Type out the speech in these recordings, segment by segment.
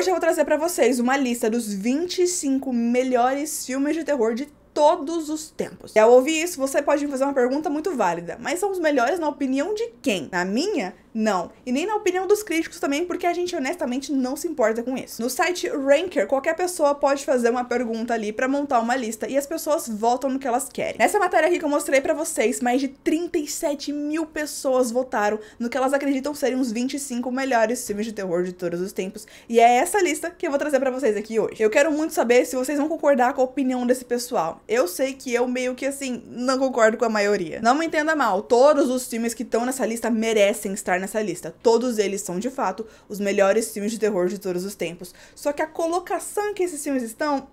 Hoje eu vou trazer para vocês uma lista dos 25 melhores filmes de terror de todos os tempos. E ao ouvir isso, você pode me fazer uma pergunta muito válida. Mas são os melhores na opinião de quem? Na minha, não. E nem na opinião dos críticos também, porque a gente honestamente não se importa com isso. No site Ranker, qualquer pessoa pode fazer uma pergunta ali para montar uma lista e as pessoas votam no que elas querem. Nessa matéria aqui que eu mostrei para vocês, mais de 37 mil pessoas votaram no que elas acreditam serem os 25 melhores filmes de terror de todos os tempos. E é essa lista que eu vou trazer para vocês aqui hoje. Eu quero muito saber se vocês vão concordar com a opinião desse pessoal. Eu sei que eu meio que assim, não concordo com a maioria. Não me entenda mal, todos os filmes que estão nessa lista merecem estar nessa lista. Todos eles são, de fato, os melhores filmes de terror de todos os tempos. Só que a colocação em que esses filmes estão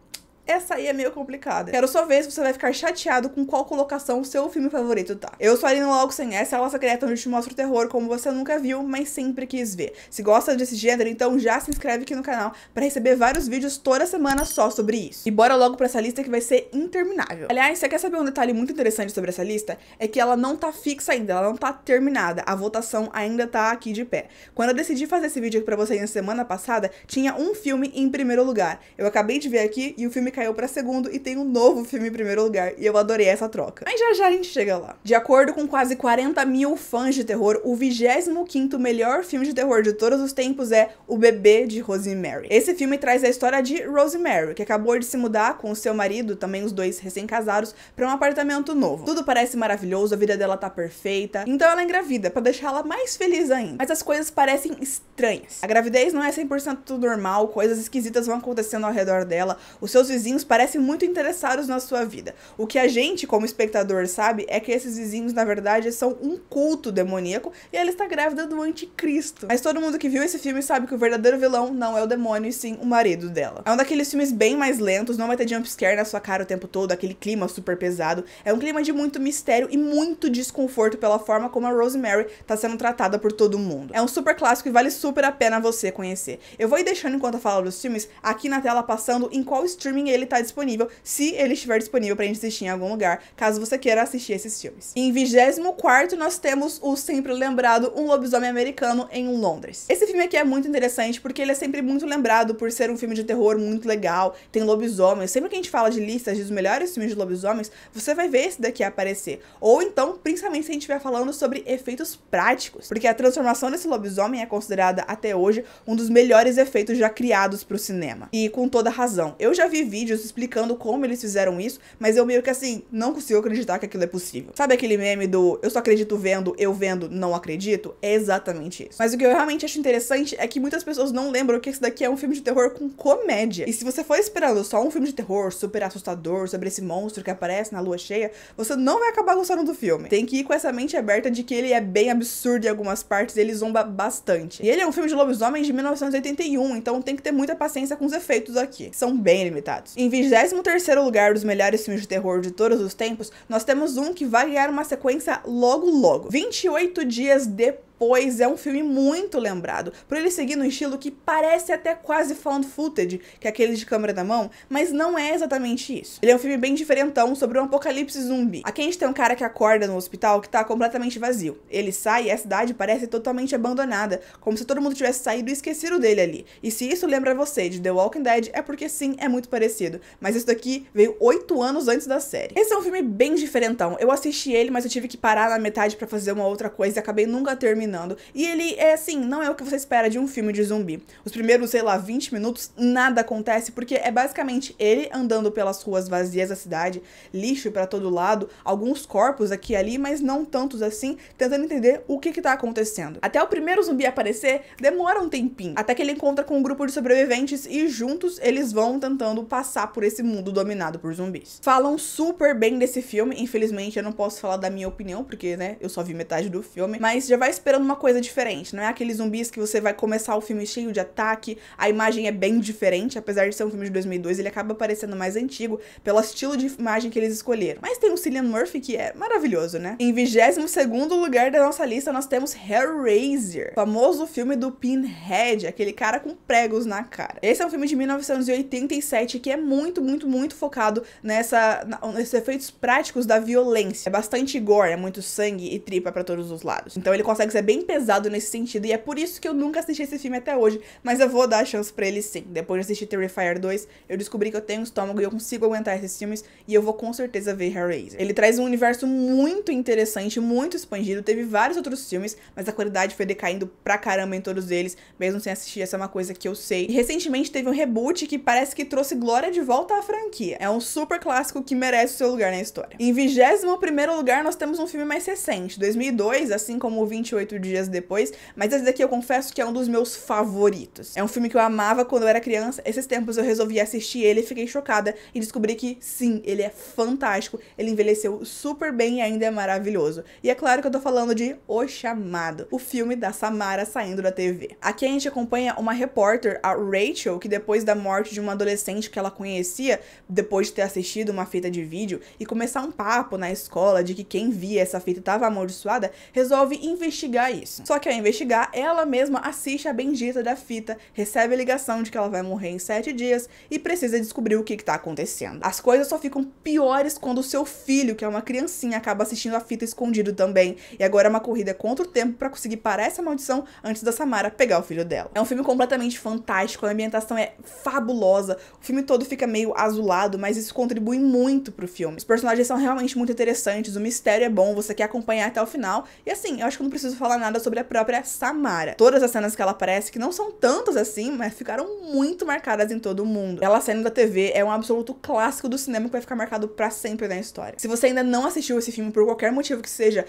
essa aí é meio complicada. Quero só ver se você vai ficar chateado com qual colocação seu filme favorito tá. Eu sou a Aline Logo sem essa, é a nossa criatura onde eu te mostro o terror como você nunca viu, mas sempre quis ver. Se gosta desse gênero, então já se inscreve aqui no canal para receber vários vídeos toda semana só sobre isso. E bora logo pra essa lista que vai ser interminável. Aliás, você quer saber um detalhe muito interessante sobre essa lista? É que ela não tá fixa ainda, ela não tá terminada. A votação ainda tá aqui de pé. Quando eu decidi fazer esse vídeo aqui pra vocês na semana passada, tinha um filme em primeiro lugar. Eu acabei de ver aqui e o filme caiu para segundo e tem um novo filme em primeiro lugar. E eu adorei essa troca. Mas já já a gente chega lá. De acordo com quase 40 mil fãs de terror, o 25 melhor filme de terror de todos os tempos é O Bebê de Rosemary. Esse filme traz a história de Rosemary, que acabou de se mudar com seu marido, também os dois recém-casados, para um apartamento novo. Tudo parece maravilhoso, a vida dela tá perfeita. Então ela engravida para deixá-la mais feliz ainda. Mas as coisas parecem estranhas. A gravidez não é 100% normal, coisas esquisitas vão acontecendo ao redor dela, os seus vizinhos vizinhos parecem muito interessados na sua vida. O que a gente, como espectador, sabe é que esses vizinhos, na verdade, são um culto demoníaco e ela está grávida do anticristo. Mas todo mundo que viu esse filme sabe que o verdadeiro vilão não é o demônio, e sim o marido dela. É um daqueles filmes bem mais lentos, não vai ter jumpscare na sua cara o tempo todo, aquele clima super pesado. É um clima de muito mistério e muito desconforto pela forma como a Rosemary está sendo tratada por todo mundo. É um super clássico e vale super a pena você conhecer. Eu vou ir deixando enquanto eu falo dos filmes aqui na tela passando em qual streaming ele ele tá disponível, se ele estiver disponível pra gente assistir em algum lugar, caso você queira assistir esses filmes. Em 24 nós temos o sempre lembrado Um Lobisomem Americano em Londres. Esse filme aqui é muito interessante porque ele é sempre muito lembrado por ser um filme de terror muito legal, tem lobisomens. Sempre que a gente fala de listas dos melhores filmes de lobisomens, você vai ver esse daqui aparecer. Ou então, principalmente se a gente estiver falando sobre efeitos práticos, porque a transformação desse lobisomem é considerada até hoje um dos melhores efeitos já criados para o cinema. E com toda razão. Eu já vi vídeos vídeos explicando como eles fizeram isso, mas eu meio que assim, não consigo acreditar que aquilo é possível. Sabe aquele meme do eu só acredito vendo, eu vendo, não acredito? É exatamente isso. Mas o que eu realmente acho interessante é que muitas pessoas não lembram que esse daqui é um filme de terror com comédia. E se você for esperando só um filme de terror super assustador sobre esse monstro que aparece na lua cheia, você não vai acabar gostando do filme. Tem que ir com essa mente aberta de que ele é bem absurdo em algumas partes, ele zomba bastante. E ele é um filme de lobisomens de 1981, então tem que ter muita paciência com os efeitos aqui. São bem limitados. Em 23º lugar dos melhores filmes de terror de todos os tempos, nós temos um que vai ganhar uma sequência logo logo, 28 dias depois pois é um filme muito lembrado, por ele seguir no estilo que parece até quase found footage, que é aquele de câmera na mão, mas não é exatamente isso. Ele é um filme bem diferentão sobre um apocalipse zumbi. Aqui a gente tem um cara que acorda no hospital que tá completamente vazio. Ele sai e a cidade parece totalmente abandonada, como se todo mundo tivesse saído e esquecido dele ali. E se isso lembra você de The Walking Dead, é porque sim, é muito parecido. Mas isso daqui veio oito anos antes da série. Esse é um filme bem diferentão. Eu assisti ele, mas eu tive que parar na metade para fazer uma outra coisa e acabei nunca terminando e ele é assim, não é o que você espera de um filme de zumbi. Os primeiros, sei lá, 20 minutos, nada acontece, porque é basicamente ele andando pelas ruas vazias da cidade, lixo para todo lado, alguns corpos aqui e ali, mas não tantos assim, tentando entender o que, que tá acontecendo. Até o primeiro zumbi aparecer, demora um tempinho. Até que ele encontra com um grupo de sobreviventes e juntos eles vão tentando passar por esse mundo dominado por zumbis. Falam super bem desse filme, infelizmente eu não posso falar da minha opinião, porque, né, eu só vi metade do filme, mas já vai esperando esperando uma coisa diferente. Não é aqueles zumbis que você vai começar o filme cheio de ataque, a imagem é bem diferente, apesar de ser um filme de 2002, ele acaba parecendo mais antigo pelo estilo de imagem que eles escolheram. Mas tem o Cillian Murphy que é maravilhoso, né? Em 22 segundo lugar da nossa lista nós temos Hellraiser, famoso filme do Pinhead, aquele cara com pregos na cara. Esse é um filme de 1987 que é muito, muito, muito focado nessa, nesses efeitos práticos da violência. É bastante gore, é muito sangue e tripa para todos os lados. Então ele consegue ser bem pesado nesse sentido, e é por isso que eu nunca assisti esse filme até hoje, mas eu vou dar a chance pra ele sim. Depois de assistir Terrifier 2, eu descobri que eu tenho um estômago e eu consigo aguentar esses filmes, e eu vou com certeza ver Hellraiser. Ele traz um universo muito interessante, muito expandido, teve vários outros filmes, mas a qualidade foi decaindo pra caramba em todos eles, mesmo sem assistir, essa é uma coisa que eu sei. E recentemente teve um reboot que parece que trouxe Glória de volta à franquia. É um super clássico que merece o seu lugar na história. Em 21 lugar, nós temos um filme mais recente, 2002, assim como o 28 4 dias depois, mas esse daqui eu confesso que é um dos meus favoritos. É um filme que eu amava quando eu era criança, esses tempos eu resolvi assistir ele e fiquei chocada e descobri que sim, ele é fantástico, ele envelheceu super bem e ainda é maravilhoso. E é claro que eu tô falando de O Chamado, o filme da Samara saindo da TV. Aqui a gente acompanha uma repórter, a Rachel, que depois da morte de uma adolescente que ela conhecia, depois de ter assistido uma fita de vídeo e começar um papo na escola de que quem via essa fita estava amaldiçoada, resolve investigar investigar isso. Só que ao investigar, ela mesma assiste a bendita da fita, recebe a ligação de que ela vai morrer em sete dias e precisa descobrir o que, que tá acontecendo. As coisas só ficam piores quando o seu filho, que é uma criancinha, acaba assistindo a fita escondido também. E agora é uma corrida contra o tempo para conseguir parar essa maldição antes da Samara pegar o filho dela. É um filme completamente fantástico, a ambientação é fabulosa, o filme todo fica meio azulado, mas isso contribui muito pro filme. Os personagens são realmente muito interessantes, o mistério é bom, você quer acompanhar até o final. E assim, eu acho que não preciso falar fala nada sobre a própria Samara. Todas as cenas que ela aparece, que não são tantas assim, mas ficaram muito marcadas em todo mundo. Ela saindo da TV é um absoluto clássico do cinema que vai ficar marcado para sempre na história. Se você ainda não assistiu esse filme por qualquer motivo que seja,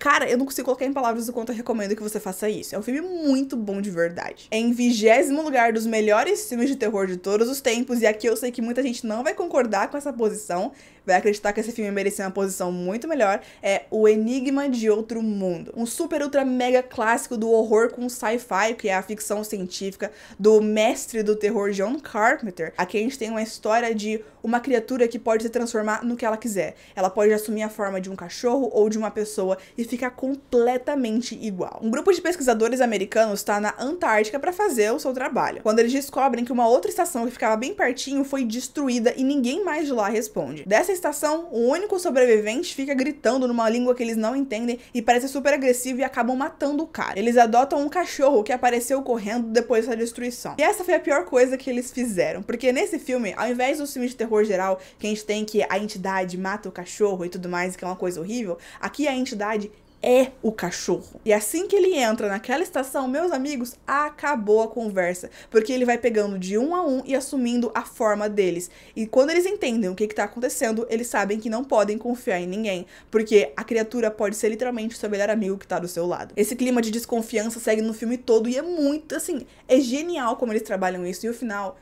Cara, eu não consigo colocar em palavras o quanto eu recomendo que você faça isso. É um filme muito bom de verdade. É em vigésimo lugar dos melhores filmes de terror de todos os tempos, e aqui eu sei que muita gente não vai concordar com essa posição, vai acreditar que esse filme merecia uma posição muito melhor, é O Enigma de Outro Mundo. Um super, ultra, mega clássico do horror com sci-fi, que é a ficção científica do mestre do terror John Carpenter. Aqui a gente tem uma história de uma criatura que pode se transformar no que ela quiser. Ela pode assumir a forma de um cachorro ou de uma pessoa e fica completamente igual. Um grupo de pesquisadores americanos está na Antártica para fazer o seu trabalho, quando eles descobrem que uma outra estação que ficava bem pertinho foi destruída e ninguém mais de lá responde. Dessa estação, o único sobrevivente fica gritando numa língua que eles não entendem e parece super agressivo e acabam matando o cara. Eles adotam um cachorro que apareceu correndo depois dessa destruição. E essa foi a pior coisa que eles fizeram, porque nesse filme, ao invés do filme de terror geral que a gente tem que a entidade mata o cachorro e tudo mais, que é uma coisa horrível, aqui a entidade é o cachorro. E assim que ele entra naquela estação, meus amigos, acabou a conversa. Porque ele vai pegando de um a um e assumindo a forma deles. E quando eles entendem o que está acontecendo, eles sabem que não podem confiar em ninguém. Porque a criatura pode ser literalmente o seu melhor amigo que está do seu lado. Esse clima de desconfiança segue no filme todo e é muito, assim, é genial como eles trabalham isso. E o final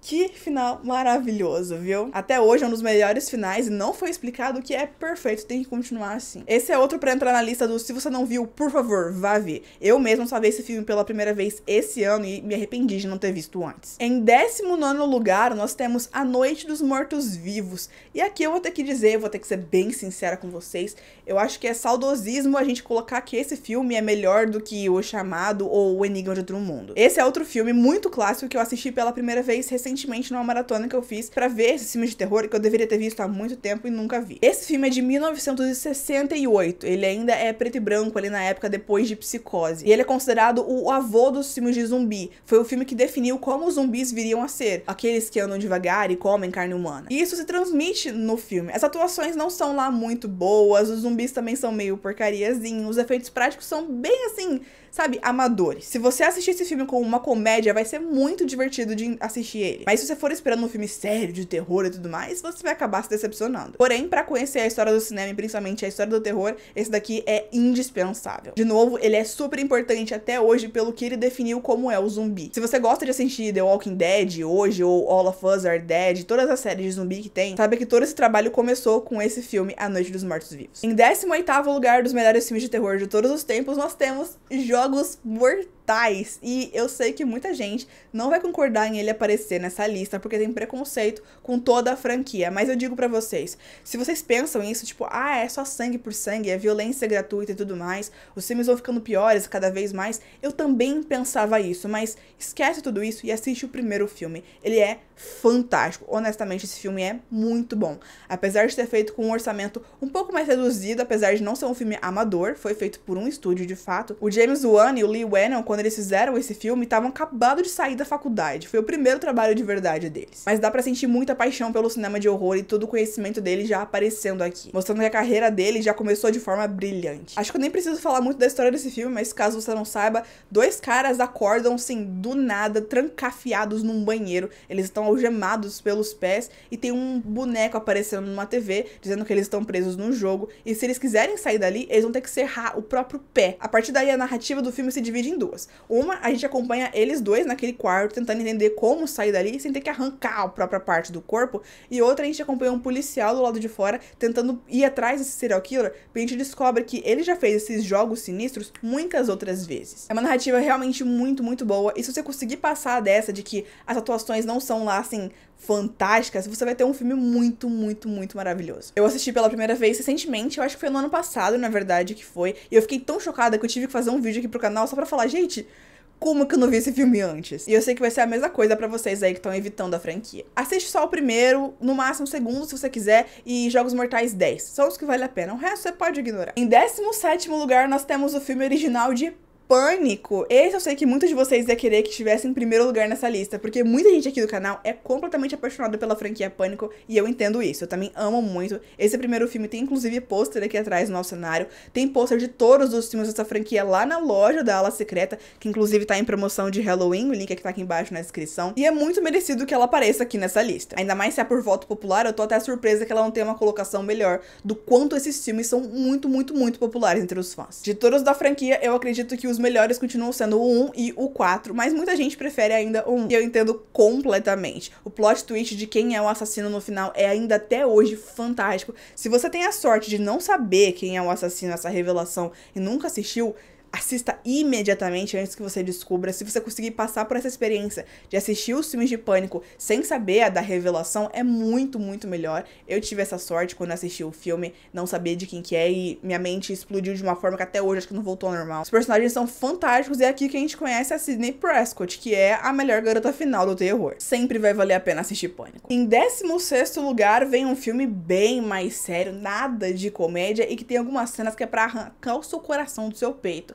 que final maravilhoso, viu? Até hoje é um dos melhores finais e não foi explicado o que é perfeito, tem que continuar assim. Esse é outro para entrar na lista do se você não viu, por favor, vá ver. Eu mesmo só vi esse filme pela primeira vez esse ano e me arrependi de não ter visto antes. Em 19 lugar, nós temos A Noite dos Mortos Vivos. E aqui eu vou ter que dizer, vou ter que ser bem sincera com vocês, eu acho que é saudosismo a gente colocar que esse filme é melhor do que O Chamado ou O Enigma de Outro Mundo. Esse é outro filme muito clássico que eu assisti pela primeira vez recentemente recentemente numa maratona que eu fiz para ver esse filme de terror que eu deveria ter visto há muito tempo e nunca vi. Esse filme é de 1968. Ele ainda é preto e branco ali na época depois de Psicose. E ele é considerado o avô dos filmes de zumbi. Foi o filme que definiu como os zumbis viriam a ser, aqueles que andam devagar e comem carne humana. E isso se transmite no filme. As atuações não são lá muito boas, os zumbis também são meio porcariazinhos, os efeitos práticos são bem assim, sabe, amadores. Se você assistir esse filme como uma comédia, vai ser muito divertido de assistir ele. Mas se você for esperando um filme sério, de terror e tudo mais, você vai acabar se decepcionando. Porém, para conhecer a história do cinema e principalmente a história do terror, esse daqui é indispensável. De novo, ele é super importante até hoje pelo que ele definiu como é o zumbi. Se você gosta de assistir The Walking Dead hoje ou All of Us Are Dead, todas as séries de zumbi que tem, sabe que todo esse trabalho começou com esse filme A Noite dos Mortos Vivos. Em 18º lugar dos melhores filmes de terror de todos os tempos, nós temos Jogos jogos mortais e eu sei que muita gente não vai concordar em ele aparecer nessa lista porque tem preconceito com toda a franquia, mas eu digo para vocês, se vocês pensam isso, tipo, ah, é só sangue por sangue, é violência gratuita e tudo mais, os filmes vão ficando piores cada vez mais, eu também pensava isso, mas esquece tudo isso e assiste o primeiro filme. Ele é fantástico. Honestamente, esse filme é muito bom. Apesar de ser feito com um orçamento um pouco mais reduzido, apesar de não ser um filme amador, foi feito por um estúdio de fato. O James Wan e o Lee Whannell, quando quando eles fizeram esse filme, estavam acabados de sair da faculdade. Foi o primeiro trabalho de verdade deles. Mas dá para sentir muita paixão pelo cinema de horror e todo o conhecimento dele já aparecendo aqui, mostrando que a carreira dele já começou de forma brilhante. Acho que eu nem preciso falar muito da história desse filme, mas caso você não saiba, dois caras acordam assim do nada, trancafiados num banheiro. Eles estão algemados pelos pés e tem um boneco aparecendo numa TV dizendo que eles estão presos num jogo e se eles quiserem sair dali, eles vão ter que serrar o próprio pé. A partir daí a narrativa do filme se divide em duas. Uma, a gente acompanha eles dois naquele quarto, tentando entender como sair dali sem ter que arrancar a própria parte do corpo. E outra, a gente acompanha um policial do lado de fora, tentando ir atrás desse serial killer, pra a gente descobre que ele já fez esses jogos sinistros muitas outras vezes. É uma narrativa realmente muito, muito boa. E se você conseguir passar dessa de que as atuações não são lá, assim, fantásticas, você vai ter um filme muito, muito, muito maravilhoso. Eu assisti pela primeira vez recentemente, eu acho que foi no ano passado, na verdade, que foi. E eu fiquei tão chocada que eu tive que fazer um vídeo aqui pro canal só para falar, gente, como que eu não vi esse filme antes? E eu sei que vai ser a mesma coisa para vocês aí que estão evitando a franquia. Assiste só o primeiro, no máximo o segundo, se você quiser, e Jogos Mortais 10. São os que vale a pena, o resto você pode ignorar. Em 17 lugar, nós temos o filme original de Pânico. Esse eu sei que muitos de vocês ia querer que estivesse em primeiro lugar nessa lista, porque muita gente aqui do canal é completamente apaixonada pela franquia Pânico e eu entendo isso. Eu também amo muito. Esse primeiro filme tem inclusive pôster aqui atrás no nosso cenário, tem pôster de todos os filmes dessa franquia lá na loja da Ala Secreta, que inclusive tá em promoção de Halloween, o link é que tá aqui embaixo na descrição, e é muito merecido que ela apareça aqui nessa lista. Ainda mais se é por voto popular, eu tô até surpresa que ela não tenha uma colocação melhor do quanto esses filmes são muito, muito, muito populares entre os fãs. De todos da franquia, eu acredito que os melhores continuam sendo o 1 e o 4, mas muita gente prefere ainda o 1. E eu entendo completamente. O plot twist de quem é o assassino no final é ainda até hoje fantástico. Se você tem a sorte de não saber quem é o assassino, essa revelação, e nunca assistiu, assista imediatamente antes que você descubra. Se você conseguir passar por essa experiência de assistir os filmes de pânico sem saber a da revelação, é muito, muito melhor. Eu tive essa sorte quando assisti o filme, não sabia de quem que é e minha mente explodiu de uma forma que até hoje acho que não voltou ao normal. Os personagens são fantásticos e é aqui que a gente conhece a Sidney Prescott, que é a melhor garota final do terror. Sempre vai valer a pena assistir Pânico. Em 16 lugar vem um filme bem mais sério, nada de comédia e que tem algumas cenas que é pra arrancar o seu coração do seu peito.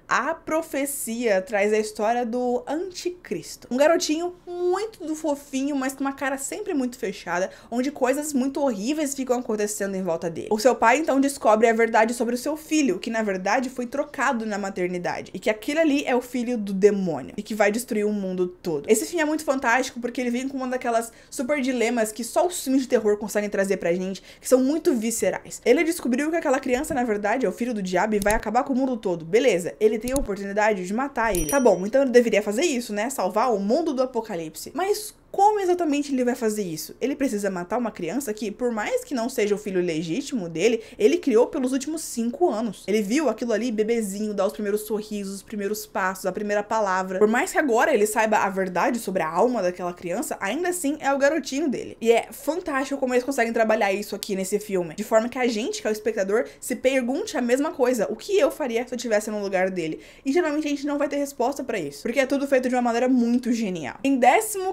A Profecia traz a história do anticristo. Um garotinho muito do fofinho, mas com uma cara sempre muito fechada, onde coisas muito horríveis ficam acontecendo em volta dele. O seu pai então descobre a verdade sobre o seu filho, que na verdade foi trocado na maternidade, e que aquele ali é o filho do demônio, e que vai destruir o mundo todo. Esse filme é muito fantástico porque ele vem com uma daquelas super dilemas que só os filmes de terror conseguem trazer pra gente, que são muito viscerais. Ele descobriu que aquela criança na verdade é o filho do diabo e vai acabar com o mundo todo. Beleza, ele tem a oportunidade de matar ele. Tá bom, então ele deveria fazer isso, né? Salvar o mundo do apocalipse. Mas como exatamente ele vai fazer isso? Ele precisa matar uma criança que, por mais que não seja o filho legítimo dele, ele criou pelos últimos cinco anos. Ele viu aquilo ali, bebezinho, dar os primeiros sorrisos, os primeiros passos, a primeira palavra. Por mais que agora ele saiba a verdade sobre a alma daquela criança, ainda assim é o garotinho dele. E é fantástico como eles conseguem trabalhar isso aqui nesse filme. De forma que a gente, que é o espectador, se pergunte a mesma coisa. O que eu faria se eu estivesse no lugar dele? E geralmente a gente não vai ter resposta para isso. Porque é tudo feito de uma maneira muito genial. Em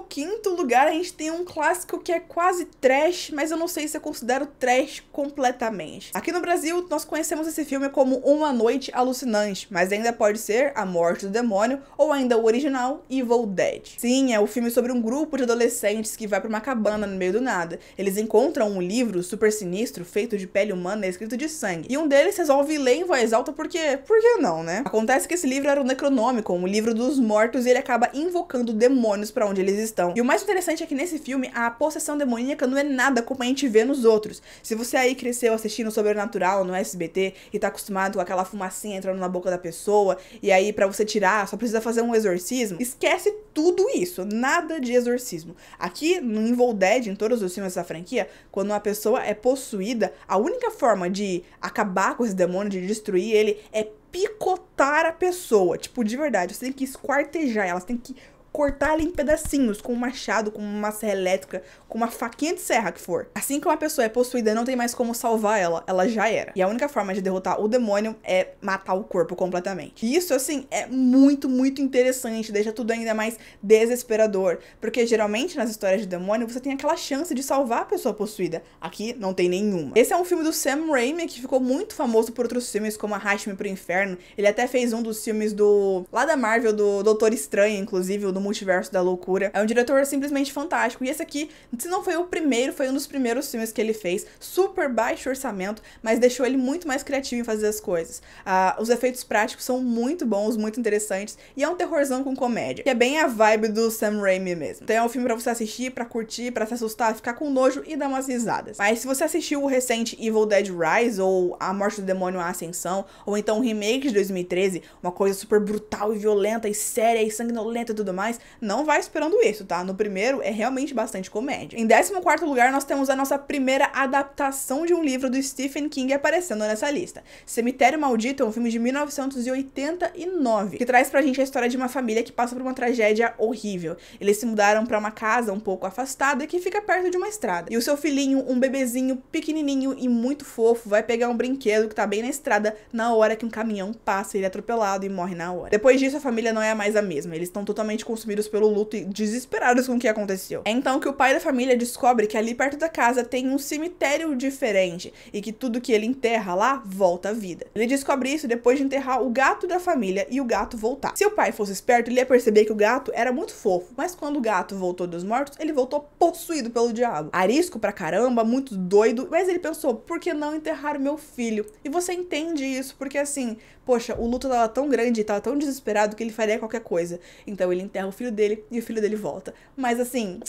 15 quinto lugar, a gente tem um clássico que é quase trash, mas eu não sei se eu considero trash completamente. Aqui no Brasil, nós conhecemos esse filme como Uma Noite Alucinante, mas ainda pode ser A Morte do Demônio ou ainda o original Evil Dead. Sim, é o um filme sobre um grupo de adolescentes que vai para uma cabana no meio do nada. Eles encontram um livro super sinistro feito de pele humana escrito de sangue. E um deles resolve ler em voz alta porque, por que não, né? Acontece que esse livro era o Necronômico, um livro dos mortos, e ele acaba invocando demônios para onde eles estão. E o mais mais interessante é que nesse filme, a possessão demoníaca não é nada como a gente vê nos outros. Se você aí cresceu assistindo Sobrenatural no SBT e tá acostumado com aquela fumacinha entrando na boca da pessoa, e aí para você tirar só precisa fazer um exorcismo, esquece tudo isso. Nada de exorcismo. Aqui no Evil Dead, em todos os filmes dessa franquia, quando uma pessoa é possuída, a única forma de acabar com esse demônio, de destruir ele, é picotar a pessoa. Tipo, de verdade, você tem que esquartejar ela, você tem que cortar ele em pedacinhos com um machado, com uma serra elétrica, com uma faquinha de serra que for. Assim que uma pessoa é possuída, não tem mais como salvar ela, ela já era. E a única forma de derrotar o demônio é matar o corpo completamente. E isso, assim, é muito, muito interessante, deixa tudo ainda mais desesperador, porque geralmente nas histórias de demônio você tem aquela chance de salvar a pessoa possuída. Aqui não tem nenhuma. Esse é um filme do Sam Raimi que ficou muito famoso por outros filmes como Arraste-me pro Inferno. Ele até fez um dos filmes do lá da Marvel do Doutor Estranho, inclusive, o do multiverso da loucura. É um diretor simplesmente fantástico. E esse aqui, se não foi o primeiro, foi um dos primeiros filmes que ele fez. Super baixo orçamento, mas deixou ele muito mais criativo em fazer as coisas. Ah, os efeitos práticos são muito bons, muito interessantes. E é um terrorzão com comédia. Que é bem a vibe do Sam Raimi mesmo. Então é um filme pra você assistir, pra curtir, pra se assustar, ficar com nojo e dar umas risadas. Mas se você assistiu o recente Evil Dead Rise, ou A Morte do Demônio, A Ascensão, ou então o remake de 2013, uma coisa super brutal e violenta e séria e sanguinolenta e tudo mais, mais, não vai esperando isso, tá? No primeiro é realmente bastante comédia. Em 14 lugar, nós temos a nossa primeira adaptação de um livro do Stephen King aparecendo nessa lista. Cemitério Maldito é um filme de 1989, que traz pra gente a história de uma família que passa por uma tragédia horrível. Eles se mudaram para uma casa um pouco afastada que fica perto de uma estrada. E o seu filhinho, um bebezinho pequenininho e muito fofo, vai pegar um brinquedo que tá bem na estrada na hora que um caminhão passa, ele é atropelado e morre na hora. Depois disso, a família não é mais a mesma. Eles estão totalmente com consumidos pelo luto e desesperados com o que aconteceu. É então que o pai da família descobre que ali perto da casa tem um cemitério diferente e que tudo que ele enterra lá volta à vida. Ele descobre isso depois de enterrar o gato da família e o gato voltar. Se o pai fosse esperto, ele ia perceber que o gato era muito fofo, mas quando o gato voltou dos mortos, ele voltou possuído pelo diabo. Arisco pra caramba, muito doido, mas ele pensou, por que não enterrar meu filho? E você entende isso, porque assim, poxa, o luto tava tão grande, tava tão desesperado que ele faria qualquer coisa. Então ele enterra o filho dele e o filho dele volta. Mas assim,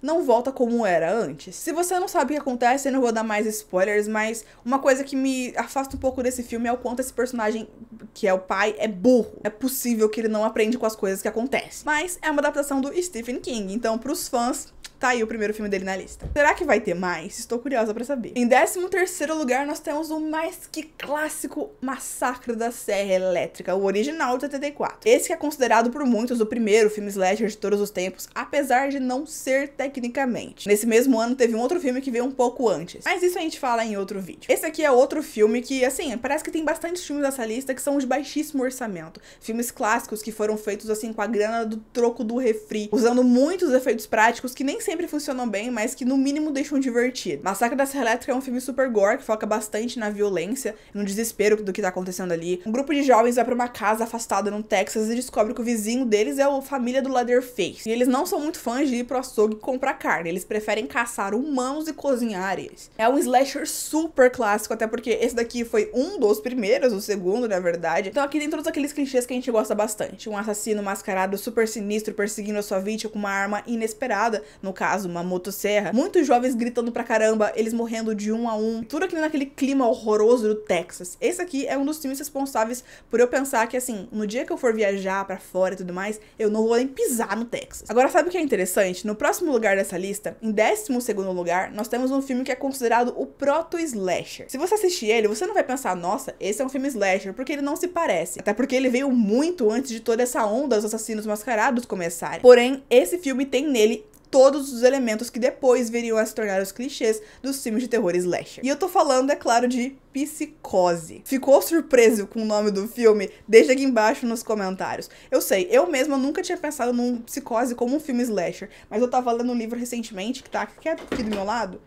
não volta como era antes. Se você não sabe o que acontece, eu não vou dar mais spoilers, mas uma coisa que me afasta um pouco desse filme é o quanto esse personagem, que é o pai, é burro. É possível que ele não aprende com as coisas que acontecem. Mas é uma adaptação do Stephen King, então pros fãs Tá aí o primeiro filme dele na lista. Será que vai ter mais? Estou curiosa para saber. Em 13 terceiro lugar, nós temos o mais que clássico Massacre da Serra Elétrica, o original de 84. Esse que é considerado por muitos o primeiro filme slasher de todos os tempos, apesar de não ser tecnicamente. Nesse mesmo ano, teve um outro filme que veio um pouco antes. Mas isso a gente fala em outro vídeo. Esse aqui é outro filme que, assim, parece que tem bastantes filmes dessa lista que são de baixíssimo orçamento. Filmes clássicos que foram feitos, assim, com a grana do troco do refri, usando muitos efeitos práticos que nem sempre funcionam bem, mas que no mínimo deixam divertido. Massacre da Serra Elétrica é um filme super gore, que foca bastante na violência, no desespero do que tá acontecendo ali. Um grupo de jovens vai pra uma casa afastada no Texas e descobre que o vizinho deles é a família do Leatherface. E eles não são muito fãs de ir pro açougue comprar carne, eles preferem caçar humanos e cozinhar eles. É um slasher super clássico, até porque esse daqui foi um dos primeiros, o segundo, na verdade. Então aqui tem todos aqueles clichês que a gente gosta bastante. Um assassino mascarado super sinistro perseguindo a sua vítima com uma arma inesperada, no caso, uma motosserra, muitos jovens gritando pra caramba, eles morrendo de um a um, tudo aquilo naquele clima horroroso do Texas. Esse aqui é um dos filmes responsáveis por eu pensar que, assim, no dia que eu for viajar para fora e tudo mais, eu não vou nem pisar no Texas. Agora, sabe o que é interessante? No próximo lugar dessa lista, em 12 lugar, nós temos um filme que é considerado o proto-slasher. Se você assistir ele, você não vai pensar, nossa, esse é um filme slasher, porque ele não se parece. Até porque ele veio muito antes de toda essa onda dos assassinos mascarados começarem. Porém, esse filme tem nele todos os elementos que depois viriam a se tornar os clichês dos filmes de terror slasher. E eu tô falando, é claro, de Psicose. Ficou surpreso com o nome do filme? Deixa aqui embaixo nos comentários. Eu sei, eu mesma nunca tinha pensado num Psicose como um filme slasher, mas eu tava lendo um livro recentemente que tá aqui é do meu lado,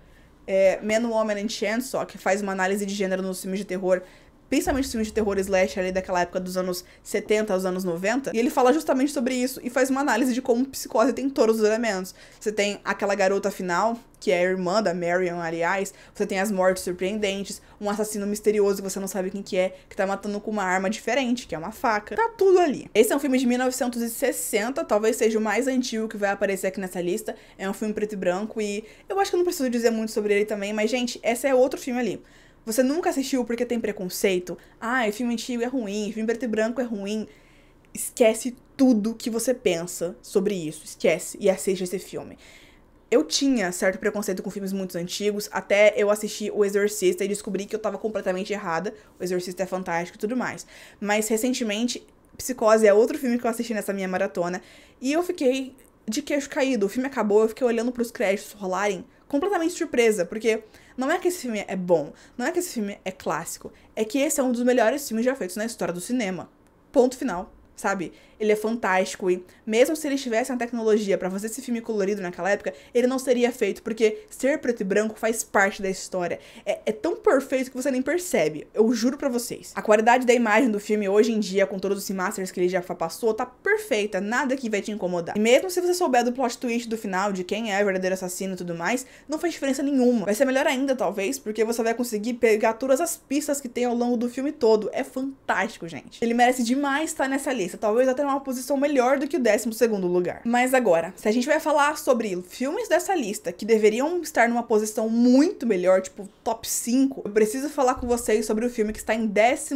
é, Man, Woman and Chainsaw, que faz uma análise de gênero nos filmes de terror principalmente filmes de terror slash ali daquela época dos anos 70 aos anos 90, e ele fala justamente sobre isso e faz uma análise de como psicose tem todos os elementos. Você tem aquela garota final, que é a irmã da Marion, aliás, você tem as mortes surpreendentes, um assassino misterioso que você não sabe quem que é, que tá matando com uma arma diferente, que é uma faca. Tá tudo ali. Esse é um filme de 1960, talvez seja o mais antigo que vai aparecer aqui nessa lista. É um filme preto e branco e eu acho que eu não preciso dizer muito sobre ele também, mas gente, esse é outro filme ali. Você nunca assistiu porque tem preconceito? Ah, filme antigo é ruim, filme preto e branco é ruim. Esquece tudo que você pensa sobre isso. Esquece e assiste esse filme. Eu tinha certo preconceito com filmes muito antigos, até eu assisti O Exorcista e descobri que eu tava completamente errada. O Exorcista é fantástico e tudo mais. Mas recentemente, Psicose é outro filme que eu assisti nessa minha maratona e eu fiquei de queixo caído. O filme acabou, eu fiquei olhando para os créditos rolarem completamente surpresa, porque não é que esse filme é bom, não é que esse filme é clássico, é que esse é um dos melhores filmes já feitos na história do cinema. Ponto final, sabe? ele é fantástico e mesmo se eles tivessem a tecnologia para fazer esse filme colorido naquela época, ele não seria feito porque ser preto e branco faz parte da história. É, é tão perfeito que você nem percebe. Eu juro para vocês. A qualidade da imagem do filme hoje em dia, com todos os remasters que ele já passou, tá perfeita, nada que vai te incomodar. E mesmo se você souber do plot twist do final de quem é o verdadeiro assassino e tudo mais, não faz diferença nenhuma. Vai ser melhor ainda talvez, porque você vai conseguir pegar todas as pistas que tem ao longo do filme todo. É fantástico, gente. Ele merece demais estar nessa lista. Talvez até uma posição melhor do que o 12 lugar. Mas agora, se a gente vai falar sobre filmes dessa lista que deveriam estar numa posição muito melhor, tipo top 5, eu preciso falar com vocês sobre o filme que está em 11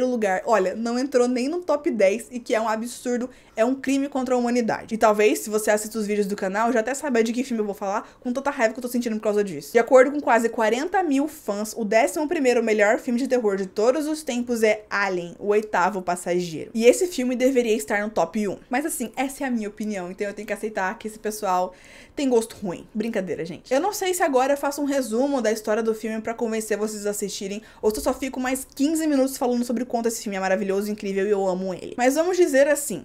lugar. Olha, não entrou nem no top 10 e que é um absurdo, é um crime contra a humanidade. E talvez, se você assiste os vídeos do canal, já até saiba de que filme eu vou falar, com tanta raiva que eu tô sentindo por causa disso. De acordo com quase 40 mil fãs, o 11 melhor filme de terror de todos os tempos é Alien, o oitavo passageiro. E esse filme deveria deveria estar no top 1. Mas assim, essa é a minha opinião, então eu tenho que aceitar que esse pessoal tem gosto ruim. Brincadeira, gente. Eu não sei se agora eu faço um resumo da história do filme para convencer vocês a assistirem, ou se eu só fico mais 15 minutos falando sobre o quanto esse filme é maravilhoso, incrível e eu amo ele. Mas vamos dizer assim,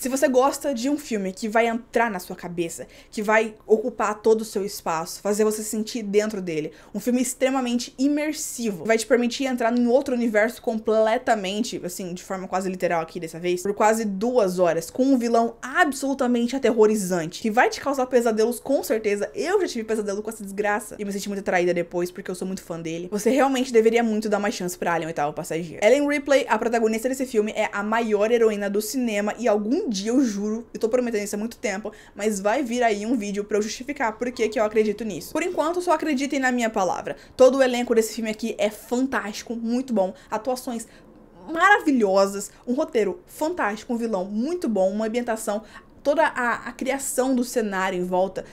se você gosta de um filme que vai entrar na sua cabeça, que vai ocupar todo o seu espaço, fazer você sentir dentro dele, um filme extremamente imersivo, vai te permitir entrar em outro universo completamente, assim, de forma quase literal aqui dessa vez, por quase duas horas, com um vilão absolutamente aterrorizante, que vai te causar pesadelos com certeza. Eu já tive pesadelo com essa desgraça e me senti muito atraída depois, porque eu sou muito fã dele. Você realmente deveria muito dar uma chance pra Alien, o oitavo passageiro. Ellen Ripley, a protagonista desse filme, é a maior heroína do cinema e algum dia, eu juro, eu tô prometendo isso há muito tempo, mas vai vir aí um vídeo pra eu justificar por que, que eu acredito nisso. Por enquanto, só acreditem na minha palavra. Todo o elenco desse filme aqui é fantástico, muito bom. Atuações maravilhosas, um roteiro fantástico, um vilão muito bom, uma ambientação toda a, a, criação do cenário em volta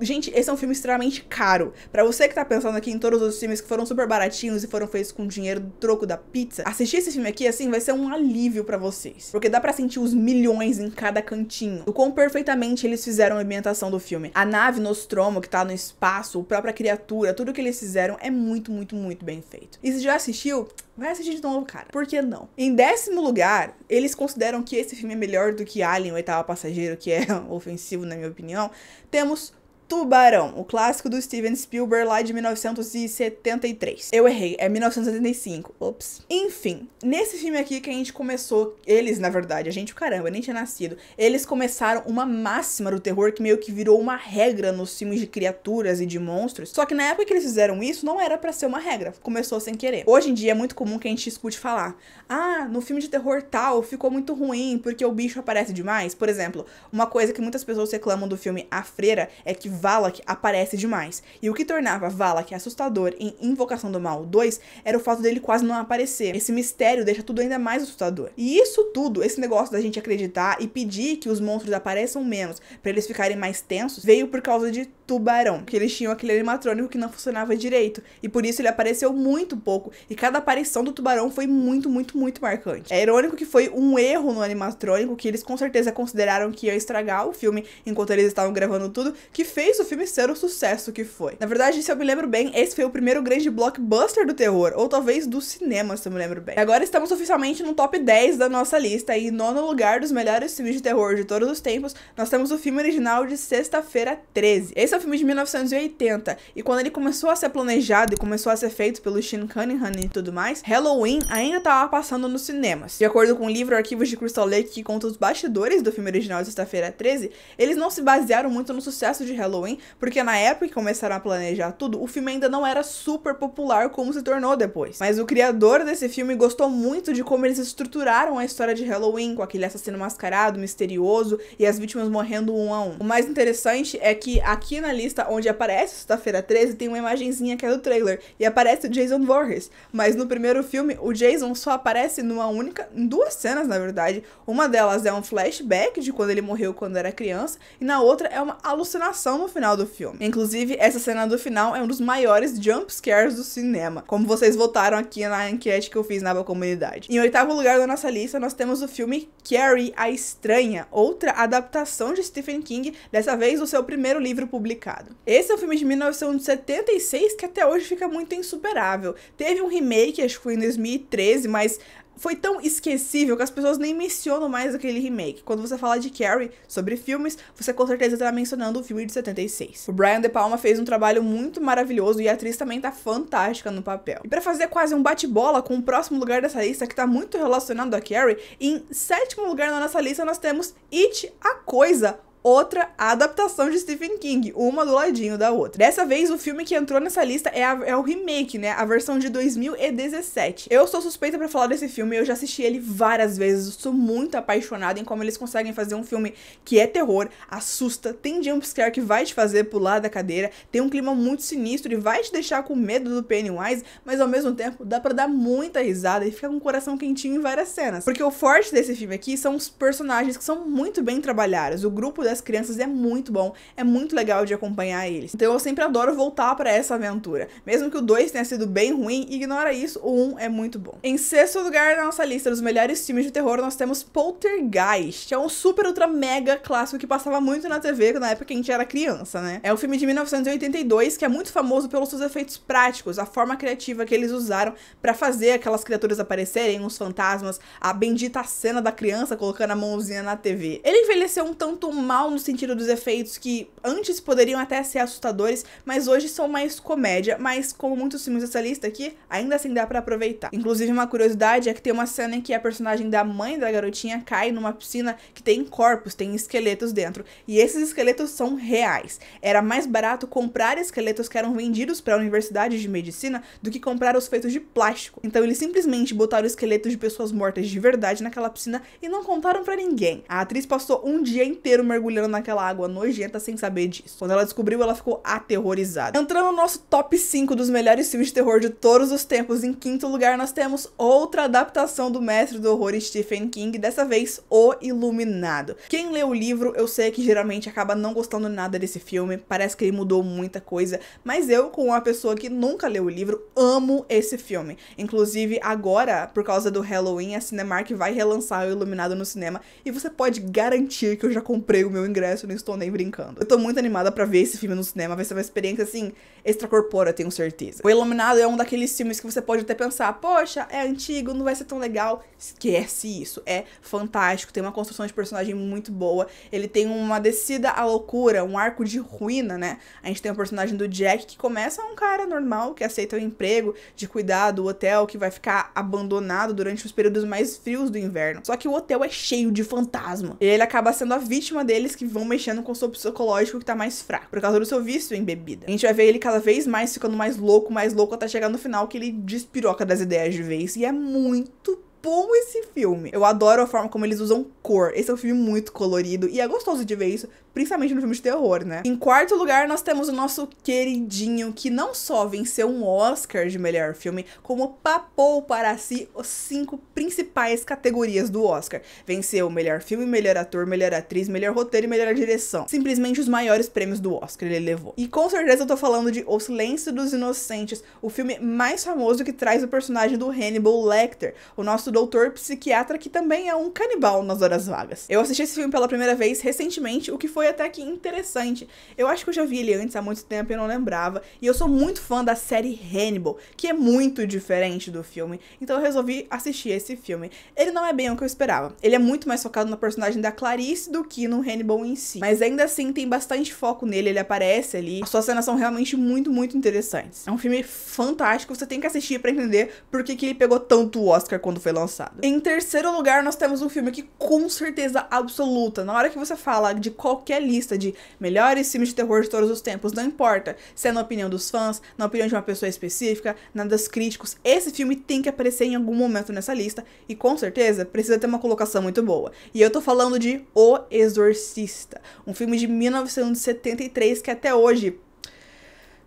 Gente, esse é um filme extremamente caro. Para você que tá pensando aqui em todos os filmes que foram super baratinhos e foram feitos com dinheiro do troco da pizza, assistir esse filme aqui, assim, vai ser um alívio para vocês. Porque dá para sentir os milhões em cada cantinho. O quão perfeitamente eles fizeram a ambientação do filme. A nave Nostromo, que tá no espaço, a própria criatura, tudo que eles fizeram é muito, muito, muito bem feito. E se já assistiu, Vai assistir de novo, cara. Por que não? Em décimo lugar, eles consideram que esse filme é melhor do que Alien, o oitavo passageiro, que é ofensivo na minha opinião. Temos Tubarão, o clássico do Steven Spielberg lá de 1973. Eu errei, é 1975. Ops. Enfim, nesse filme aqui que a gente começou, eles, na verdade, a gente, caramba, nem tinha nascido, eles começaram uma máxima do terror que meio que virou uma regra nos filmes de criaturas e de monstros. Só que na época que eles fizeram isso, não era para ser uma regra, começou sem querer. Hoje em dia é muito comum que a gente escute falar: "Ah, no filme de terror tal ficou muito ruim porque o bicho aparece demais". Por exemplo, uma coisa que muitas pessoas reclamam do filme A Freira é que Valak aparece demais, e o que tornava Valak assustador em Invocação do Mal 2 era o fato dele quase não aparecer. Esse mistério deixa tudo ainda mais assustador. E isso tudo, esse negócio da gente acreditar e pedir que os monstros apareçam menos para eles ficarem mais tensos, veio por causa de tubarão, que eles tinham aquele animatrônico que não funcionava direito, e por isso ele apareceu muito pouco, e cada aparição do tubarão foi muito, muito, muito marcante. É irônico que foi um erro no animatrônico, que eles com certeza consideraram que ia estragar o filme enquanto eles estavam gravando tudo, que fez o filme ser o sucesso que foi. Na verdade, se eu me lembro bem, esse foi o primeiro grande blockbuster do terror, ou talvez do cinema, se eu me lembro bem. E agora estamos oficialmente no top 10 da nossa lista, e nono lugar dos melhores filmes de terror de todos os tempos, nós temos o filme original de Sexta-feira 13. Esse é filme de 1980, e quando ele começou a ser planejado e começou a ser feito pelo Shin Cunningham e tudo mais, Halloween ainda estava passando nos cinemas. De acordo com o livro Arquivos de Crystal Lake, que conta os bastidores do filme original de Sexta-feira 13, eles não se basearam muito no sucesso de Halloween, porque na época que começaram a planejar tudo, o filme ainda não era super popular como se tornou depois. Mas o criador desse filme gostou muito de como eles estruturaram a história de Halloween, com aquele assassino mascarado, misterioso e as vítimas morrendo um a um. O mais interessante é que aqui na lista onde aparece Sexta-feira 13 tem uma imagenzinha que é do trailer e aparece o Jason Voorhees, mas no primeiro filme o Jason só aparece numa única, em duas cenas na verdade. Uma delas é um flashback de quando ele morreu quando era criança e na outra é uma alucinação no final do filme. Inclusive, essa cena do final é um dos maiores jump scares do cinema, como vocês votaram aqui na enquete que eu fiz na comunidade. Em oitavo lugar da nossa lista, nós temos o filme Carrie a Estranha, outra adaptação de Stephen King, dessa vez o seu primeiro livro publicado publicado. Esse é um filme de 1976 que até hoje fica muito insuperável. Teve um remake, acho que foi em 2013, mas foi tão esquecível que as pessoas nem mencionam mais aquele remake. Quando você fala de Carrie sobre filmes, você com certeza estará mencionando o filme de 76. O Brian De Palma fez um trabalho muito maravilhoso e a atriz também tá fantástica no papel. E para fazer quase um bate-bola com o próximo lugar dessa lista, que tá muito relacionado a Carrie, em sétimo lugar na nossa lista nós temos It, A Coisa, outra adaptação de Stephen King, uma do ladinho da outra. Dessa vez, o filme que entrou nessa lista é, a, é o remake, né? A versão de 2017. Eu sou suspeita para falar desse filme, eu já assisti ele várias vezes, eu sou muito apaixonada em como eles conseguem fazer um filme que é terror, assusta, tem jumpscare que vai te fazer pular da cadeira, tem um clima muito sinistro e vai te deixar com medo do Pennywise, mas ao mesmo tempo dá para dar muita risada e ficar com o coração quentinho em várias cenas. Porque o forte desse filme aqui são os personagens que são muito bem trabalhados, o grupo das crianças é muito bom, é muito legal de acompanhar eles. Então eu sempre adoro voltar para essa aventura. Mesmo que o 2 tenha sido bem ruim, ignora isso, o 1 um é muito bom. Em sexto lugar na nossa lista dos melhores filmes de terror, nós temos Poltergeist. É um super, ultra, mega clássico que passava muito na TV na época que a gente era criança, né? É um filme de 1982 que é muito famoso pelos seus efeitos práticos, a forma criativa que eles usaram para fazer aquelas criaturas aparecerem, os fantasmas, a bendita cena da criança colocando a mãozinha na TV. Ele envelheceu um tanto mal mal no sentido dos efeitos que antes poderiam até ser assustadores, mas hoje são mais comédia, mas como muitos filmes dessa lista aqui, ainda assim dá para aproveitar. Inclusive, uma curiosidade é que tem uma cena em que a personagem da mãe da garotinha cai numa piscina que tem corpos, tem esqueletos dentro, e esses esqueletos são reais. Era mais barato comprar esqueletos que eram vendidos para universidades de medicina do que comprar os feitos de plástico. Então eles simplesmente botaram esqueletos de pessoas mortas de verdade naquela piscina e não contaram para ninguém. A atriz passou um dia inteiro mergulhando mergulhando naquela água nojenta sem saber disso. Quando ela descobriu, ela ficou aterrorizada. Entrando no nosso top 5 dos melhores filmes de terror de todos os tempos, em quinto lugar nós temos outra adaptação do mestre do horror Stephen King, dessa vez O Iluminado. Quem lê o livro, eu sei que geralmente acaba não gostando nada desse filme, parece que ele mudou muita coisa, mas eu, como uma pessoa que nunca leu o livro, amo esse filme. Inclusive, agora, por causa do Halloween, a Cinemark vai relançar O Iluminado no cinema e você pode garantir que eu já comprei o meu meu ingresso, não estou nem brincando. Eu tô muito animada para ver esse filme no cinema, vai ser uma experiência assim extracorpórea, tenho certeza. O Iluminado é um daqueles filmes que você pode até pensar, poxa, é antigo, não vai ser tão legal. Esquece isso, é fantástico, tem uma construção de personagem muito boa, ele tem uma descida à loucura, um arco de ruína, né? A gente tem o personagem do Jack que começa um cara normal que aceita o emprego de cuidar do hotel que vai ficar abandonado durante os períodos mais frios do inverno. Só que o hotel é cheio de fantasma. E ele acaba sendo a vítima dele que vão mexendo com o seu psicológico que tá mais fraco, por causa do seu vício em bebida. A gente vai ver ele cada vez mais ficando mais louco, mais louco, até chegar no final que ele despiroca das ideias de vez. E é muito bom esse filme. Eu adoro a forma como eles usam cor. Esse é um filme muito colorido e é gostoso de ver isso, principalmente no filme de terror, né? Em quarto lugar, nós temos o nosso queridinho, que não só venceu um Oscar de melhor filme, como papou para si os cinco principais categorias do Oscar. Venceu melhor filme, melhor ator, melhor atriz, melhor roteiro e melhor direção. Simplesmente os maiores prêmios do Oscar ele levou. E com certeza eu tô falando de O Silêncio dos Inocentes, o filme mais famoso que traz o personagem do Hannibal Lecter, o nosso doutor psiquiatra que também é um canibal nas horas vagas. Eu assisti esse filme pela primeira vez recentemente, o que foi foi até que interessante. Eu acho que eu já vi ele antes há muito tempo e não lembrava. E eu sou muito fã da série Hannibal, que é muito diferente do filme. Então eu resolvi assistir esse filme. Ele não é bem o que eu esperava. Ele é muito mais focado na personagem da Clarice do que no Hannibal em si. Mas ainda assim tem bastante foco nele, ele aparece ali. As suas cenas são realmente muito, muito interessantes. É um filme fantástico, você tem que assistir para entender por que, que ele pegou tanto Oscar quando foi lançado. Em terceiro lugar, nós temos um filme que com certeza absoluta, na hora que você fala de qualquer qualquer lista de melhores filmes de terror de todos os tempos, não importa se é na opinião dos fãs, na opinião de uma pessoa específica, na dos críticos, esse filme tem que aparecer em algum momento nessa lista e com certeza precisa ter uma colocação muito boa. E eu tô falando de O Exorcista, um filme de 1973 que até hoje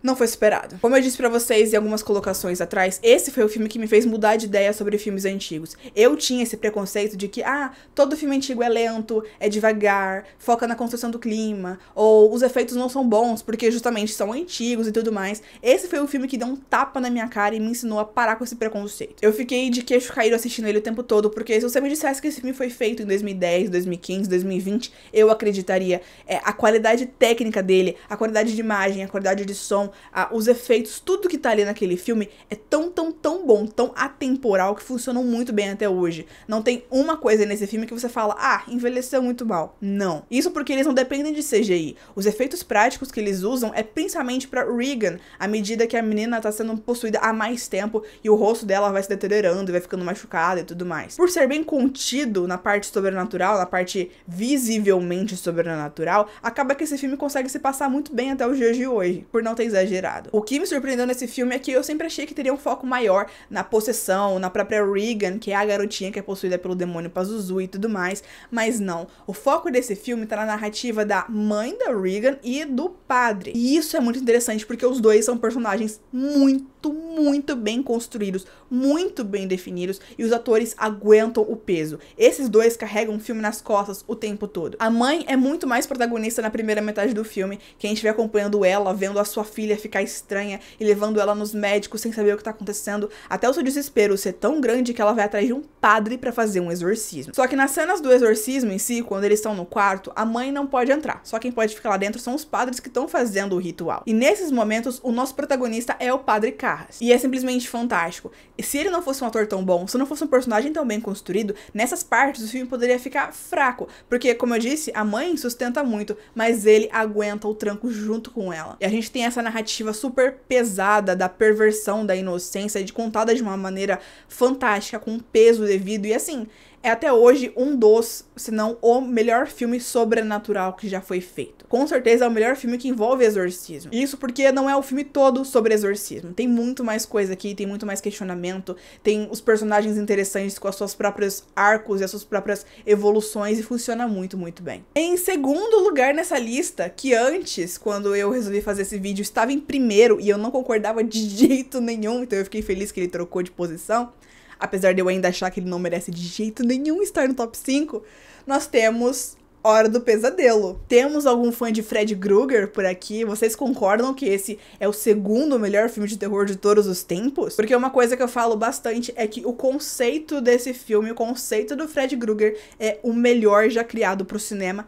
não foi superado. Como eu disse para vocês em algumas colocações atrás, esse foi o filme que me fez mudar de ideia sobre filmes antigos. Eu tinha esse preconceito de que, ah, todo filme antigo é lento, é devagar, foca na construção do clima, ou os efeitos não são bons porque justamente são antigos e tudo mais. Esse foi o filme que deu um tapa na minha cara e me ensinou a parar com esse preconceito. Eu fiquei de queixo caído assistindo ele o tempo todo, porque se você me dissesse que esse filme foi feito em 2010, 2015, 2020, eu acreditaria. É, a qualidade técnica dele, a qualidade de imagem, a qualidade de som, direção, a, os efeitos, tudo que tá ali naquele filme é tão, tão, tão bom, tão atemporal que funcionam muito bem até hoje. Não tem uma coisa nesse filme que você fala, ah, envelheceu muito mal. Não. Isso porque eles não dependem de CGI. Os efeitos práticos que eles usam é principalmente para Regan, à medida que a menina tá sendo possuída há mais tempo e o rosto dela vai se deteriorando, vai ficando machucada e tudo mais. Por ser bem contido na parte sobrenatural, na parte visivelmente sobrenatural, acaba que esse filme consegue se passar muito bem até os dias de hoje, por não ter exagerado. O que me surpreendeu nesse filme é que eu sempre achei que teria um foco maior na possessão, na própria Regan, que é a garotinha que é possuída pelo demônio Pazuzu e tudo mais, mas não. O foco desse filme tá na narrativa da mãe da Regan e do padre. E isso é muito interessante porque os dois são personagens muito, muito bem construídos, muito bem definidos e os atores aguentam o peso. Esses dois carregam o filme nas costas o tempo todo. A mãe é muito mais protagonista na primeira metade do filme, quem estiver acompanhando ela, vendo a sua filha filha ficar estranha e levando ela nos médicos sem saber o que tá acontecendo, até o seu desespero ser tão grande que ela vai atrás de um padre para fazer um exorcismo. Só que nas cenas do exorcismo em si, quando eles estão no quarto, a mãe não pode entrar. Só quem pode ficar lá dentro são os padres que estão fazendo o ritual. E nesses momentos, o nosso protagonista é o padre Carras. E é simplesmente fantástico. E se ele não fosse um ator tão bom, se não fosse um personagem tão bem construído, nessas partes o filme poderia ficar fraco. Porque, como eu disse, a mãe sustenta muito, mas ele aguenta o tranco junto com ela. E a gente tem essa narrativa narrativa super pesada da perversão da inocência, de contada de uma maneira fantástica, com peso devido. E assim, é até hoje um dos, se não o melhor filme sobrenatural que já foi feito. Com certeza é o melhor filme que envolve exorcismo. Isso porque não é o filme todo sobre exorcismo. Tem muito mais coisa aqui, tem muito mais questionamento, tem os personagens interessantes com as suas próprias arcos e as suas próprias evoluções e funciona muito, muito bem. Em segundo lugar nessa lista, que antes, quando eu resolvi fazer esse vídeo, estava em primeiro e eu não concordava de jeito nenhum, então eu fiquei feliz que ele trocou de posição apesar de eu ainda achar que ele não merece de jeito nenhum estar no top 5, nós temos Hora do Pesadelo. Temos algum fã de Fred Krueger por aqui? Vocês concordam que esse é o segundo melhor filme de terror de todos os tempos? Porque uma coisa que eu falo bastante é que o conceito desse filme, o conceito do Fred Krueger é o melhor já criado pro cinema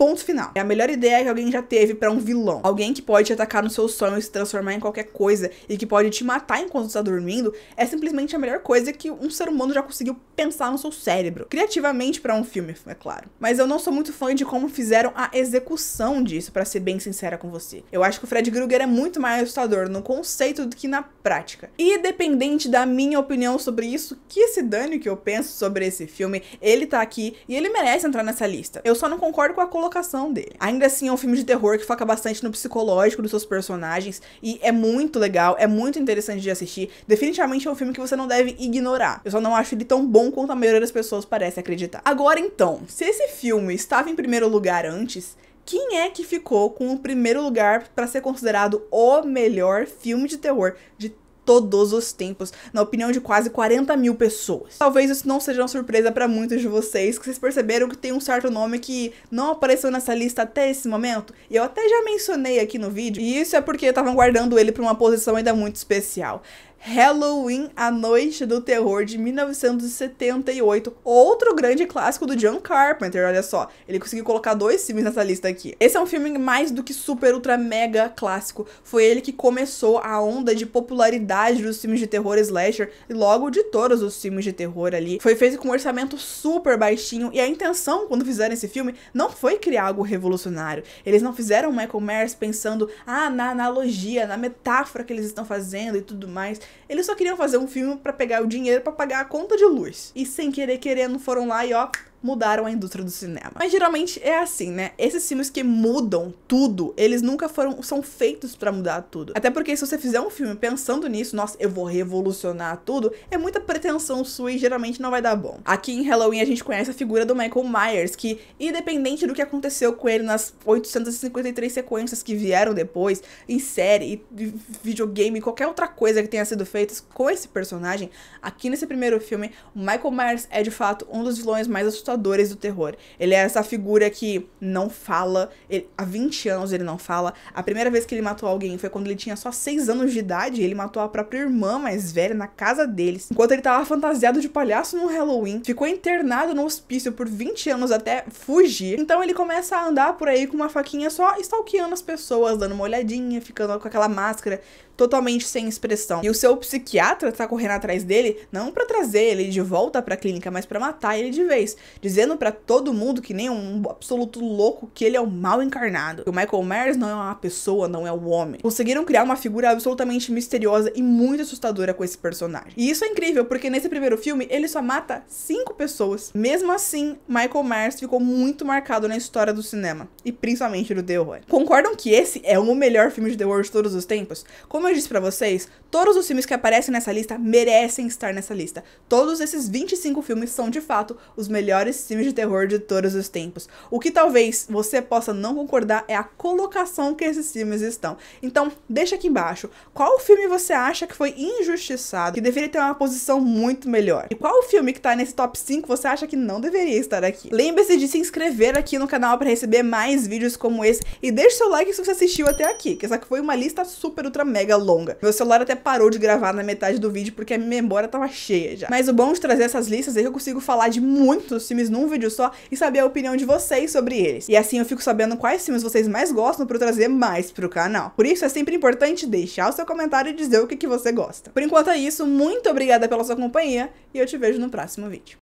Ponto final. É a melhor ideia que alguém já teve para um vilão. Alguém que pode te atacar nos seus sonhos, se transformar em qualquer coisa e que pode te matar enquanto está dormindo, é simplesmente a melhor coisa que um ser humano já conseguiu pensar no seu cérebro. Criativamente para um filme, é claro. Mas eu não sou muito fã de como fizeram a execução disso, para ser bem sincera com você. Eu acho que o Fred Krueger é muito mais assustador no conceito do que na prática. E dependente da minha opinião sobre isso, que se dane o que eu penso sobre esse filme, ele tá aqui e ele merece entrar nessa lista. Eu só não concordo com a colocação colocação dele. Ainda assim, é um filme de terror que foca bastante no psicológico dos seus personagens e é muito legal, é muito interessante de assistir. Definitivamente é um filme que você não deve ignorar. Eu só não acho ele tão bom quanto a maioria das pessoas parece acreditar. Agora então, se esse filme estava em primeiro lugar antes, quem é que ficou com o primeiro lugar para ser considerado o melhor filme de terror de todos os tempos, na opinião de quase 40 mil pessoas. Talvez isso não seja uma surpresa para muitos de vocês, que vocês perceberam que tem um certo nome que não apareceu nessa lista até esse momento, e eu até já mencionei aqui no vídeo, e isso é porque estavam guardando ele para uma posição ainda muito especial. Halloween, A Noite do Terror, de 1978. Outro grande clássico do John Carpenter, olha só. Ele conseguiu colocar dois filmes nessa lista aqui. Esse é um filme mais do que super, ultra, mega clássico. Foi ele que começou a onda de popularidade dos filmes de terror slasher e logo de todos os filmes de terror ali. Foi feito com um orçamento super baixinho e a intenção, quando fizeram esse filme, não foi criar algo revolucionário. Eles não fizeram Michael Myers pensando, ah, na analogia, na metáfora que eles estão fazendo e tudo mais. Eles só queriam fazer um filme para pegar o dinheiro para pagar a conta de luz. E sem querer querendo foram lá e ó, mudaram a indústria do cinema. Mas geralmente é assim, né? Esses filmes que mudam tudo, eles nunca foram são feitos para mudar tudo. Até porque se você fizer um filme pensando nisso, nossa, eu vou revolucionar tudo, é muita pretensão sua e geralmente não vai dar bom. Aqui em Halloween a gente conhece a figura do Michael Myers, que independente do que aconteceu com ele nas 853 sequências que vieram depois, em série, e videogame, qualquer outra coisa que tenha sido feita com esse personagem, aqui nesse primeiro filme, o Michael Myers é de fato um dos vilões mais assustadores assustadores do terror. Ele é essa figura que não fala, ele, há 20 anos ele não fala. A primeira vez que ele matou alguém foi quando ele tinha só 6 anos de idade, ele matou a própria irmã mais velha na casa deles. Enquanto ele tava fantasiado de palhaço no Halloween, ficou internado no hospício por 20 anos até fugir. Então ele começa a andar por aí com uma faquinha só stalkeando as pessoas, dando uma olhadinha, ficando com aquela máscara totalmente sem expressão. E o seu psiquiatra tá correndo atrás dele não para trazer ele de volta para a clínica, mas para matar ele de vez, dizendo para todo mundo que nem um absoluto louco que ele é o mal encarnado. Que o Michael Myers não é uma pessoa, não é um homem. Conseguiram criar uma figura absolutamente misteriosa e muito assustadora com esse personagem. E isso é incrível porque nesse primeiro filme ele só mata cinco pessoas. Mesmo assim, Michael Myers ficou muito marcado na história do cinema e principalmente do The Horror. Concordam que esse é o melhor filme de The Horror de todos os tempos? Como eu disse para vocês, todos os filmes que aparecem nessa lista merecem estar nessa lista. Todos esses 25 filmes são, de fato, os melhores filmes de terror de todos os tempos. O que talvez você possa não concordar é a colocação que esses filmes estão. Então, deixa aqui embaixo qual filme você acha que foi injustiçado, que deveria ter uma posição muito melhor. E qual filme que tá nesse top 5 você acha que não deveria estar aqui. Lembre-se de se inscrever aqui no canal para receber mais vídeos como esse e deixe seu like se você assistiu até aqui, que essa foi uma lista super ultra mega longa. Meu celular até parou de gravar na metade do vídeo porque a minha memória tava cheia já. Mas o bom de trazer essas listas é que eu consigo falar de muitos filmes num vídeo só e saber a opinião de vocês sobre eles. E assim eu fico sabendo quais filmes vocês mais gostam para eu trazer mais pro canal. Por isso é sempre importante deixar o seu comentário e dizer o que, que você gosta. Por enquanto é isso, muito obrigada pela sua companhia e eu te vejo no próximo vídeo.